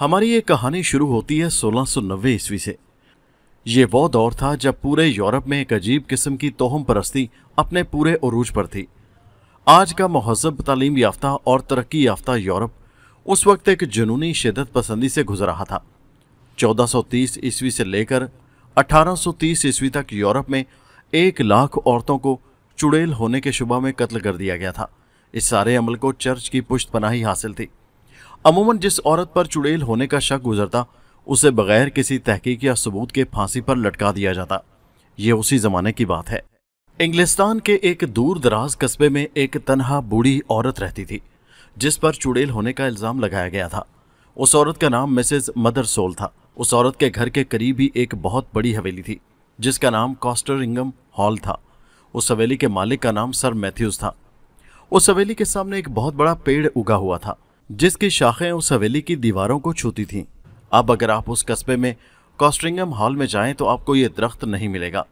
हमारी ये कहानी शुरू होती है 1690 ईस्वी से ये वो दौर था जब पूरे यूरोप में एक अजीब किस्म की तोहम परस्ती अपने पूरे अरूज पर थी आज का महजब तालीम याफ्ता और तरक्की याफ्ता यूरोप उस वक्त एक जुनूनी शिदत पसंदी से गुजर रहा था 1430 ईस्वी से लेकर 1830 ईस्वी तक यूरोप में एक लाख औरतों को चुड़ैल होने के शुबा में कत्ल कर दिया गया था इस सारे अमल को चर्च की पुष्त पनाही हासिल थी अमूमन जिस औरत पर चुड़ैल होने का शक गुजरता उसे बगैर किसी तहकीक या सबूत के फांसी पर लटका दिया जाता ये उसी जमाने की बात है इंग्लिस्तान के एक दूर दराज कस्बे में एक तनहा बूढ़ी औरत रहती थी जिस पर चुड़ैल होने का इल्ज़ाम लगाया गया था उस औरत का नाम मिसेज मदर सोल था उस औरत के घर के करीब ही एक बहुत बड़ी हवेली थी जिसका नाम कॉस्टरिंगम हॉल था उस हवेली के मालिक का नाम सर मैथ्यूज़ था उस हवेली के सामने एक बहुत बड़ा पेड़ उगा हुआ था जिसकी शाखें उस हवेली की दीवारों को छूती थीं। अब अगर आप उस कस्बे में कॉस्ट्रिंगम हॉल में जाएं तो आपको ये दरख्त नहीं मिलेगा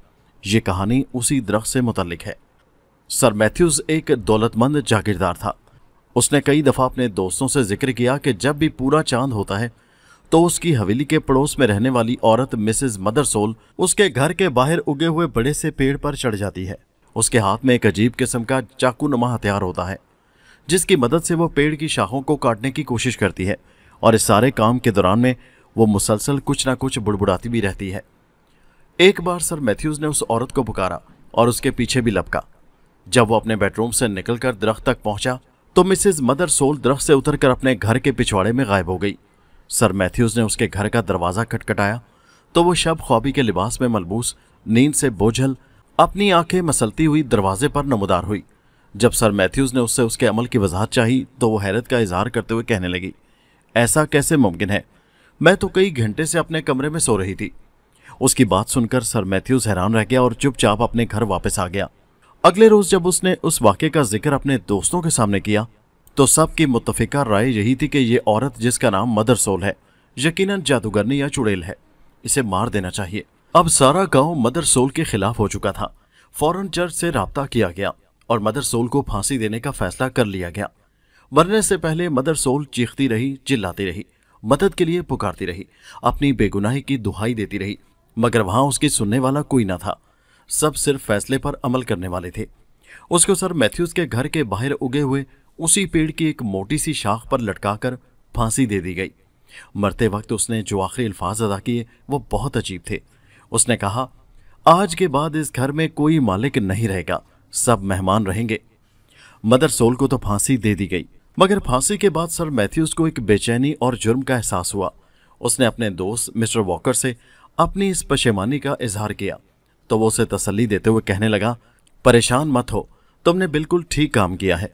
ये कहानी उसी दरख्त से मुतलिक है सर मैथ्यूज़ एक दौलतमंद जागीरदार था उसने कई दफ़ा अपने दोस्तों से जिक्र किया कि जब भी पूरा चांद होता है तो उसकी हवेली के पड़ोस में रहने वाली औरत मिसेस मदरसोल उसके घर के बाहर उगे हुए बड़े से पेड़ पर चढ़ जाती है उसके हाथ में एक अजीब किस्म का चाकू नमा हथियार होता है जिसकी मदद से वो पेड़ की शाखों को काटने की कोशिश करती है और इस सारे काम के दौरान में वो मुसलसल कुछ ना कुछ बुड़बुड़ाती भी रहती है एक बार सर मैथ्यूज़ ने उस औरत को पुकारा और उसके पीछे भी लपका जब वो अपने बेडरूम से निकलकर दरख्त तक पहुंचा तो मिसेज मदर सोल दरख्त से उतरकर अपने घर के पिछवाड़े में गायब हो गई सर मैथ्यूज़ ने उसके घर का दरवाज़ा खटखटाया तो वो शब ख्वाबी के लिबास में मलबूस नींद से बोझल अपनी आंखें मसलती हुई दरवाजे पर नमदार हुई जब सर मैथ्यूज़ ने उससे उसके अमल की वजाहत चाही तो वो हैरत का इजहार करते हुए कहने लगी ऐसा कैसे मुमकिन है मैं तो कई घंटे से अपने कमरे में सो रही थी उसकी बात सुनकर सर मैथ्यूज़ हैरान रह गया और चुपचाप अपने घर वापस आ गया अगले रोज़ जब उसने उस वाक्य का जिक्र अपने दोस्तों के सामने किया तो सबकी मुतफ़ा राय यही थी कि ये औरत जिसका नाम मदर सोल है यकीन जादूगरनी या चुड़ैल है इसे मार देना चाहिए अब सारा गांव मदर सोल के खिलाफ हो चुका था फौरन चर्च से रबता किया गया और मदर सोल को फांसी देने का फैसला कर लिया गया मरने से पहले मदर सोल चीखती रही चिल्लाती रही मदद के लिए पुकारती रही अपनी बेगुनाही की दुहाई देती रही मगर वहां उसकी सुनने वाला कोई ना था सब सिर्फ फैसले पर अमल करने वाले थे उसको सर मैथ्यूज के घर के बाहर उगे हुए उसी पेड़ की एक मोटी सी शाख पर लटकाकर फांसी दे दी गई मरते वक्त उसने जो आखिरी अल्फाज अदा किए वो बहुत अजीब थे उसने कहा आज के बाद इस घर में कोई मालिक नहीं रहेगा सब मेहमान रहेंगे मदर सोल को तो फांसी दे दी गई मगर फांसी के बाद सर मैथ्यूज को एक बेचैनी और जुर्म का एहसास हुआ उसने अपने दोस्त मिस्टर वॉकर से अपनी इस पशेमानी का इजहार किया तो वो उसे तसल्ली देते हुए कहने लगा परेशान मत हो तुमने बिल्कुल ठीक काम किया है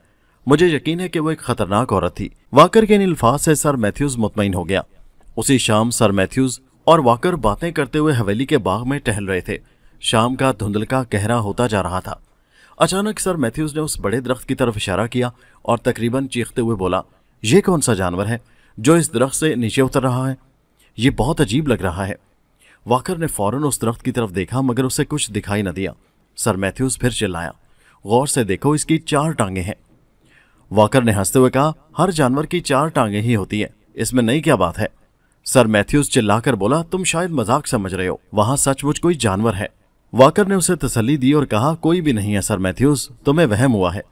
मुझे यकीन है कि वो एक खतरनाक औरत थी वाकर के इन अल्फाज से सर मैथ्यूज मुतमिन हो गया उसी शाम सर मैथ्यूज और वाकर बातें करते हुए हवेली के बाग में टहल रहे थे शाम का धुंधलका गहरा होता जा रहा था अचानक सर मैथ्यूज़ ने उस बड़े दरख्त की तरफ इशारा किया और तकरीबन चीखते हुए बोला यह कौन सा जानवर है जो इस दरख्त से नीचे उतर रहा है ये बहुत अजीब लग रहा है वाकर ने फौरन उस दरख्त की तरफ देखा मगर उसे कुछ दिखाई न दिया सर मैथ्यूज़ फिर चिल्लाया गौर से देखो इसकी चार टांगे हैं वाकर ने हंसते हुए कहा हर जानवर की चार टांगे ही होती हैं इसमें नई क्या बात है सर मैथ्यूज चिल्लाकर बोला तुम शायद मजाक समझ रहे हो वहां सचमुच कोई जानवर है वाकर ने उसे तसली दी और कहा कोई भी नहीं है सर मैथ्यूज तुम्हें वहम हुआ है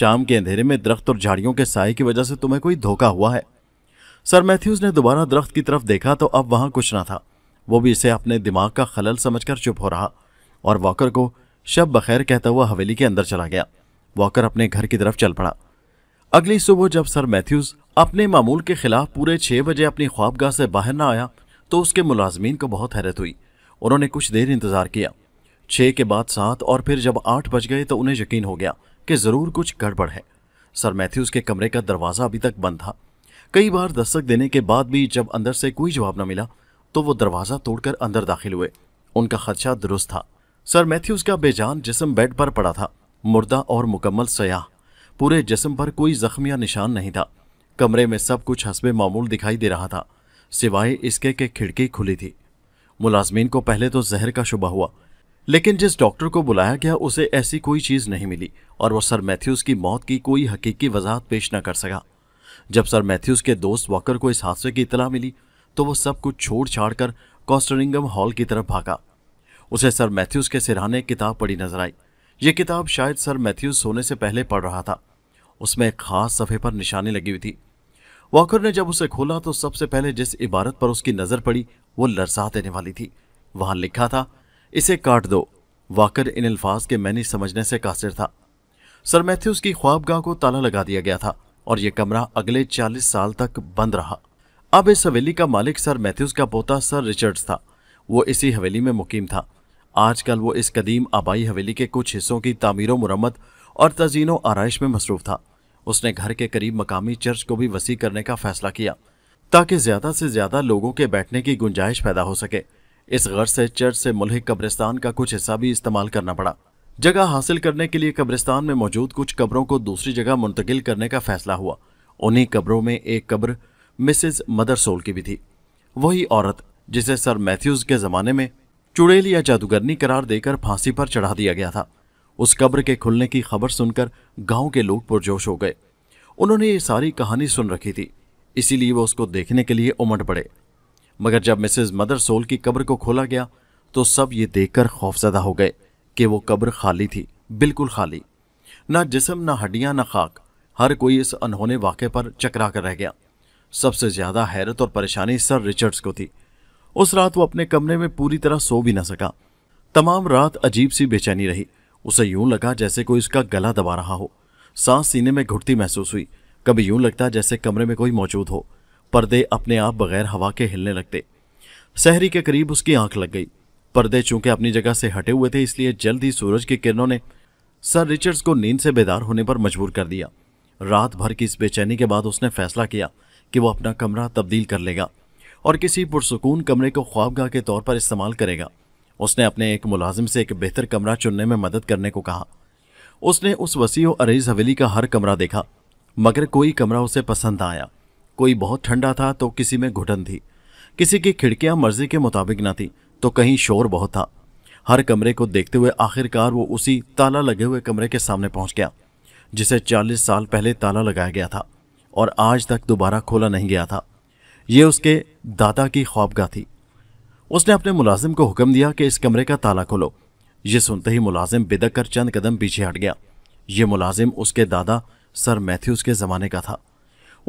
शाम के अंधेरे में दरख्त और झाड़ियों के साय की वजह से तुम्हें कोई धोखा हुआ है सर मैथ्यूज ने दोबारा दरख्त की तरफ देखा तो अब वहां कुछ ना था वो भी इसे अपने दिमाग का खलल समझकर चुप हो रहा और वॉकर को शब बखैर कहता हुआ हवेली के अंदर चला गया वॉकर अपने घर की तरफ चल पड़ा अगली सुबह जब सर मैथ्यूज अपने मामूल के खिलाफ पूरे छः बजे अपनी ख्वाबगाह से बाहर ना आया तो उसके मुलाजमीन को बहुत हैरत हुई उन्होंने कुछ देर इंतज़ार किया छः के बाद सात और फिर जब आठ बज गए तो उन्हें यकीन हो गया कि ज़रूर कुछ गड़बड़ है सर मैथ्यूज़ के कमरे का दरवाज़ा अभी तक बंद था कई बार दस्तक देने के बाद भी जब अंदर से कोई जवाब न मिला तो वो दरवाज़ा तोड़कर अंदर दाखिल हुए उनका खदशा दुरुस्त था सर मैथ्यूज़ का बेजान जिसम बेड पर पड़ा था मुर्दा और मुकम्मल सयाह पूरे जिसम पर कोई जख्म या निशान नहीं था कमरे में सब कुछ हंसबे मामूल दिखाई दे रहा था सिवाय इसके के खिड़की खुली थी मुलाजमीन को पहले तो जहर का शुबा हुआ लेकिन जिस डॉक्टर को बुलाया गया उसे ऐसी कोई चीज़ नहीं मिली और वह सर मैथ्यूज़ की मौत की कोई हकीकी वजाहत पेश न कर सका जब सर मैथ्यूज़ के दोस्त वॉकर को इस हादसे की इतला मिली तो वह सब कुछ छोड़ छाड़ कर कॉस्टरिंगम हॉल की तरफ भागा उसे सर मैथ्यूज़ के सिरहाने किताब पढ़ी नजर आई ये किताब शायद सर मैथ्यूज़ सोने से पहले पढ़ रहा था उसमें एक ख़ास सफ़े पर निशानी लगी हुई थी वॉकर ने जब उसे खोला तो सबसे पहले जिस इबारत पर उसकी नज़र पड़ी वो लरसा देने वाली थी वहाँ लिखा था इसे काट दो वाकर इन अल्फाज के मैंने समझने से कासिर था सर मैथ्यूज की ख्वाबगाह को ताला लगा दिया गया था और यह कमरा अगले चालीस साल तक बंद रहा अब इस हवेली का मालिक सर मैथ्यूज का पोता सर रिचर्ड्स था वो इसी हवेली में मुकीम था आजकल वो इस कदीम आबाई हवेली के कुछ हिस्सों की तामीर मरम्मत और तजीनो आरइश में मसरूफ था उसने घर के करीब मकामी चर्च को भी वसी करने का फैसला किया ताकि ज़्यादा से ज़्यादा लोगों के बैठने की गुंजाइश पैदा हो सके इस गर्ज से चर्च से मुलहिक कब्रिस्तान का कुछ हिस्सा भी इस्तेमाल करना पड़ा जगह हासिल करने के लिए कब्रिस्तान में मौजूद कुछ कब्रों को दूसरी जगह मुंतकिल करने का फैसला हुआ उन्हीं कब्रों में एक कब्र मिसेज मदरसोल की भी थी वही औरत जिसे सर मैथ्यूज के ज़माने में चुड़ैल या जादूगरनी करार देकर फांसी पर चढ़ा दिया गया था उस कब्र के खुलने की खबर सुनकर गांव के लोग पुरजोश हो गए उन्होंने ये सारी कहानी सुन रखी थी इसीलिए वो उसको देखने के लिए उमड़ पड़े मगर जब मिसेज मदर सोल की कब्र को खोला गया तो सब ये देखकर खौफजदा हो गए कि वो कब्र खाली थी बिल्कुल खाली ना जिसम ना हड्डियां ना खाक हर कोई इस अनहोने वाक़े पर चकरा कर रह गया सबसे ज़्यादा हैरत और परेशानी सर रिचर्ड्स को थी उस रात वो अपने कमरे में पूरी तरह सो भी ना सका तमाम रात अजीब सी बेचैनी रही उसे यूं लगा जैसे कोई उसका गला दबा रहा हो सांस सीने में घुटती महसूस हुई कभी यूं लगता जैसे कमरे में कोई मौजूद हो पर्दे अपने आप बगैर हवा के हिलने लगते शहरी के करीब उसकी आंख लग गई पर्दे चूंकि अपनी जगह से हटे हुए थे इसलिए जल्द ही सूरज की किरणों ने सर रिचर्ड्स को नींद से बेदार होने पर मजबूर कर दिया रात भर की इस बेचैनी के बाद उसने फैसला किया कि वो अपना कमरा तब्दील कर लेगा और किसी पुरसकून कमरे को ख्वाबगाह के तौर पर इस्तेमाल करेगा उसने अपने एक मुलाजिम से एक बेहतर कमरा चुनने में मदद करने को कहा उसने उस वसी अरेज हवेली का हर कमरा देखा मगर कोई कमरा उसे पसंद आया कोई बहुत ठंडा था तो किसी में घुटन थी किसी की खिड़कियां मर्जी के मुताबिक न थी तो कहीं शोर बहुत था हर कमरे को देखते हुए आखिरकार वो उसी ताला लगे हुए कमरे के सामने पहुंच गया जिसे 40 साल पहले ताला लगाया गया था और आज तक दोबारा खोला नहीं गया था ये उसके दादा की ख्वाबगा थी उसने अपने मुलाजिम को हुक्म दिया कि इस कमरे का ताला खोलो ये सुनते ही मुलाजिम बिदक कर चंद कदम पीछे हट गया ये मुलाजिम उसके दादा सर मैथ्यूज़ के ज़माने का था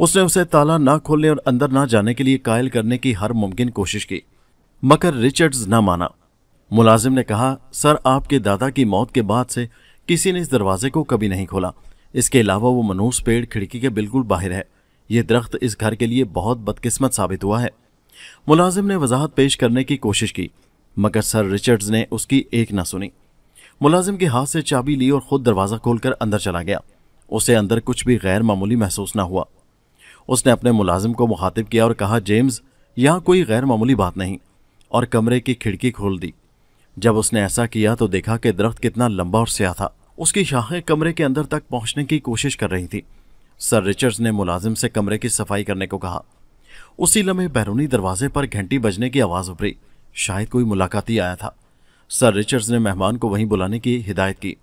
उसने उसे ताला ना खोलने और अंदर ना जाने के लिए कायल करने की हर मुमकिन कोशिश की मगर रिचर्ड्स न माना मुलाजिम ने कहा सर आपके दादा की मौत के बाद से किसी ने इस दरवाजे को कभी नहीं खोला इसके अलावा वो मनूस पेड़ खिड़की के बिल्कुल बाहर है यह दरख्त इस घर के लिए बहुत बदकिस्मत साबित हुआ है मुलाजिम ने वजाहत पेश करने की कोशिश की मगर सर रिचर्ड्स ने उसकी एक ना सुनी मुलाजिम के हाथ से चाबी ली और खुद दरवाज़ा खोलकर अंदर चला गया उसे अंदर कुछ भी गैर मामूली महसूस ना हुआ उसने अपने मुलाजिम को मुखातिब किया और कहा जेम्स यहाँ कोई गैर मामूली बात नहीं और कमरे की खिड़की खोल दी जब उसने ऐसा किया तो देखा कि दरख्त कितना लंबा और स्या था उसकी शाखें कमरे के अंदर तक पहुंचने की कोशिश कर रही थी सर रिचर्ड्स ने मुलाजिम से कमरे की सफाई करने को कहा उसी लम्हे बैरूनी दरवाजे पर घंटी बजने की आवाज़ उभरी शायद कोई मुलाकाती आया था सर रिचर्ड्स ने मेहमान को वहीं बुलाने की हिदायत की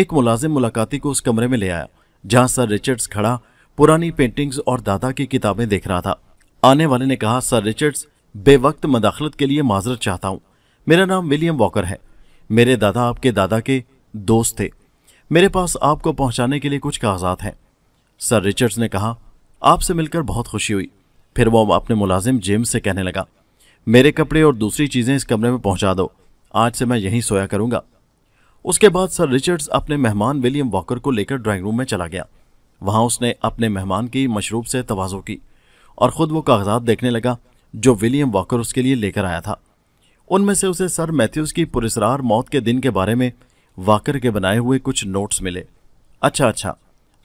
एक मुलाजिम मुलाकाती को उस कमरे में ले आया जहां सर रिचर्ड्स खड़ा पुरानी पेंटिंग्स और दादा की किताबें देख रहा था आने वाले ने कहा सर रिचर्ड्स बेवक्त मदाखलत के लिए माजरत चाहता हूँ मेरा नाम विलियम वॉकर है मेरे दादा आपके दादा के दोस्त थे मेरे पास आपको पहुंचाने के लिए कुछ कागजात हैं सर रिचर्ड्स ने कहा आपसे मिलकर बहुत खुशी हुई फिर वो अपने मुलाजिम जेम्स से कहने लगा मेरे कपड़े और दूसरी चीज़ें इस कमरे में पहुंचा दो आज से मैं यहीं सोया करूंगा उसके बाद सर रिचर्ड्स अपने मेहमान विलियम वॉकर को लेकर ड्राइंग रूम में चला गया वहां उसने अपने मेहमान की मशरूब से तोज़ो की और ख़ुद वो कागजात देखने लगा जो विलियम वॉकर उसके लिए लेकर आया था उनमें से उसे सर मैथ्यूज़ की पुरस्ार मौत के दिन के बारे में वाकर के बनाए हुए कुछ नोट्स मिले अच्छा अच्छा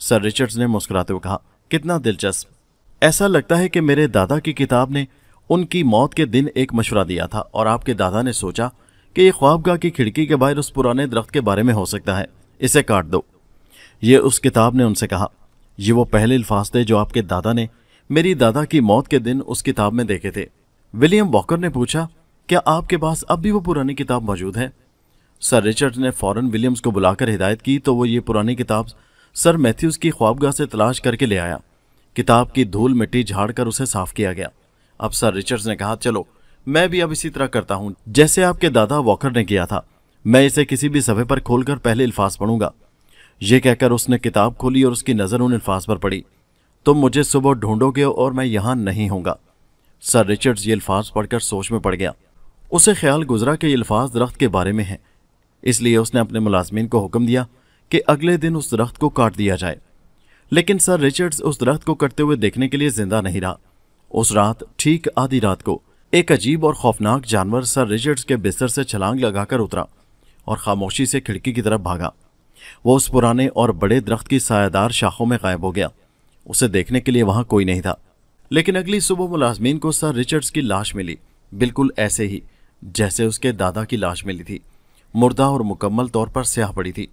सर रिचर्ड्स ने मुस्कुराते हुए कहा कितना दिलचस्प ऐसा लगता है कि मेरे दादा की किताब ने उनकी मौत के दिन एक मशवरा दिया था और आपके दादा ने सोचा कि यह ख्वाबगाह की खिड़की के बाहर उस पुराने दरख्त के बारे में हो सकता है इसे काट दो ये उस किताब ने उनसे कहा ये वो पहले अल्फाज थे जो आपके दादा ने मेरी दादा की मौत के दिन उस किताब में देखे थे विलियम वॉकर ने पूछा क्या आपके पास अब भी वो पुरानी किताब मौजूद है सर रिचर्ड ने फौरन विलियम्स को बुलाकर हिदायत की तो वो ये पुरानी किताब सर मैथ्यूज़ की ख्वाबगाह से तलाश करके ले आया किताब की धूल मिट्टी झाड़कर उसे साफ किया गया अब सर रिचर्ड ने कहा चलो मैं भी अब इसी तरह करता हूँ जैसे आपके दादा वॉकर ने किया था मैं इसे किसी भी सफ़े पर खोलकर पहले अल्फाज पढ़ूंगा ये कहकर उसने किताब खोली और उसकी नज़र उन अल्फाज पर पड़ी तुम मुझे सुबह ढूंढोगे और मैं यहाँ नहीं होऊंगा सर रिचर्ड्स ये अल्फाज पढ़कर सोच में पड़ गया उसे ख्याल गुजरा कि ये अल्फाज दरख्त के बारे में हैं इसलिए उसने अपने मुलाजमीन को हुक्म दिया कि अगले दिन उस दरख्त को काट दिया जाए लेकिन सर रिचर्ड्स उस दरख्त को कटते हुए देखने के लिए जिंदा नहीं रहा उस रात ठीक आधी रात को एक अजीब और खौफनाक जानवर सर रिचर्ड्स के बिस्तर से छलांग लगाकर उतरा और खामोशी से खिड़की की तरफ भागा वह उस पुराने और बड़े दरख्त की सायादार शाखों में गायब हो गया उसे देखने के लिए वहां कोई नहीं था लेकिन अगली सुबह मुलाजमीन को सर रिचर्ड्स की लाश मिली बिल्कुल ऐसे ही जैसे उसके दादा की लाश मिली थी मुर्दा और मुकम्मल तौर पर स्याह पड़ी थी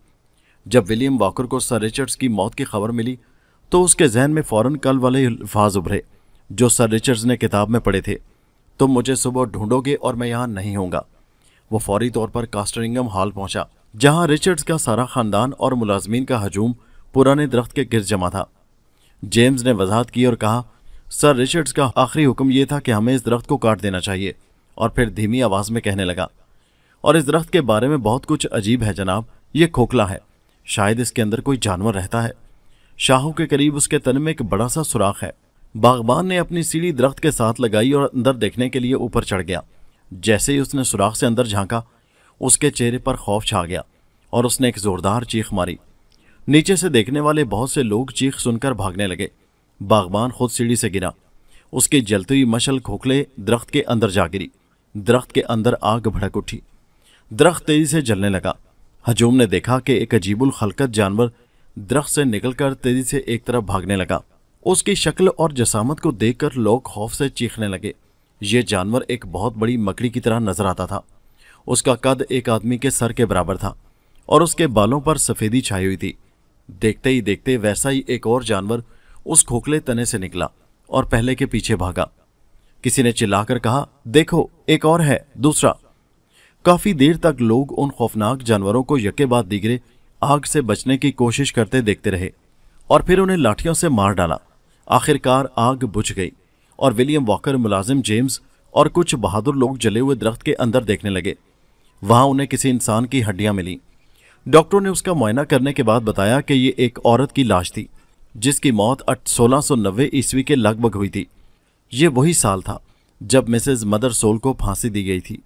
जब विलियम वॉकर को सर रिचर्ड्स की मौत की खबर मिली तो उसके जहन में फ़ौरन कल वाले अल्फाज उभरे जो सर रिचर्ड्स ने किताब में पढ़े थे तुम मुझे सुबह ढूंढोगे और मैं यहाँ नहीं होंगे वो फौरी तौर पर कास्टरिंगम हॉल पहुंचा जहां रिचर्ड्स का सारा खानदान और मुलाजमीन का हजूम पुराने दरख्त के गिर जमा था जेम्स ने वजाहत की और कहा सर रिचर्ड्स का आखिरी हुक्म यह था कि हमें इस दरख्त को काट देना चाहिए और फिर धीमी आवाज़ में कहने लगा और इस दरख्त के बारे में बहुत कुछ अजीब है जनाब यह खोखला है शायद इसके अंदर कोई जानवर रहता है शाहू के करीब उसके तन में एक बड़ा सा सुराख है बागबान ने अपनी सीढ़ी दरख्त के साथ लगाई और अंदर देखने के लिए ऊपर चढ़ गया जैसे ही उसने सुराख से अंदर झांका उसके चेहरे पर खौफ छा गया और उसने एक जोरदार चीख मारी नीचे से देखने वाले बहुत से लोग चीख सुनकर भागने लगे बागबान खुद सीढ़ी से गिरा उसकी जलती हुई मशल खोखले दरख्त के अंदर जा गिरी दरख्त के अंदर आग भड़क उठी दरख्त तेजी से जलने लगा हजूम ने देखा कि एक अजीबुल खलकत जानवर दरख्त से निकलकर तेजी से एक तरफ भागने लगा उसकी शक्ल और जसामत को देखकर लोग खौफ से चीखने लगे ये जानवर एक बहुत बड़ी मकड़ी की तरह नजर आता था उसका कद एक आदमी के सर के बराबर था और उसके बालों पर सफ़ेदी छाई हुई थी देखते ही देखते वैसा ही एक और जानवर उस खोखले तने से निकला और पहले के पीछे भागा किसी ने चिल्लाकर कहा देखो एक और है दूसरा काफी देर तक लोग उन खौफनाक जानवरों को यके बाद दिगरे आग से बचने की कोशिश करते देखते रहे और फिर उन्हें लाठियों से मार डाला आखिरकार आग बुझ गई और विलियम वॉकर मुलाजिम जेम्स और कुछ बहादुर लोग जले हुए दरख्त के अंदर देखने लगे वहाँ उन्हें किसी इंसान की हड्डियाँ मिली डॉक्टरों ने उसका मुआयना करने के बाद बताया कि ये एक औरत की लाश थी जिसकी मौत सोलह सौ नब्बे ईस्वी के लगभग हुई थी ये वही साल था जब मिसेज मदर सोल को फांसी दी गई थी